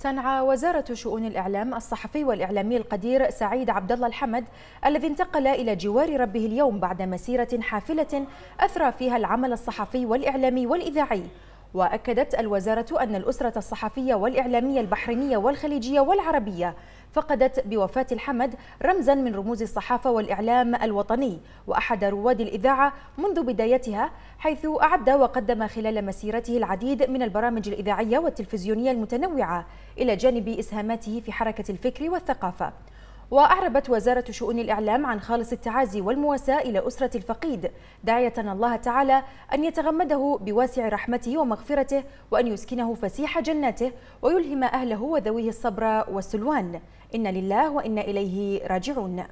تنعى وزارة شؤون الإعلام الصحفي والإعلامي القدير سعيد عبد الله الحمد الذي انتقل إلى جوار ربه اليوم بعد مسيرة حافلة أثرى فيها العمل الصحفي والإعلامي والإذاعي وأكدت الوزارة أن الأسرة الصحفية والإعلامية البحرينية والخليجية والعربية فقدت بوفاة الحمد رمزا من رموز الصحافة والإعلام الوطني وأحد رواد الإذاعة منذ بدايتها حيث أعد وقدم خلال مسيرته العديد من البرامج الإذاعية والتلفزيونية المتنوعة إلى جانب إسهاماته في حركة الفكر والثقافة وأعربت وزارة شؤون الإعلام عن خالص التعازي والمواساة إلى أسرة الفقيد داعية الله تعالى أن يتغمده بواسع رحمته ومغفرته وأن يسكنه فسيح جناته ويلهم أهله وذويه الصبر والسلوان إن لله وإن إليه راجعون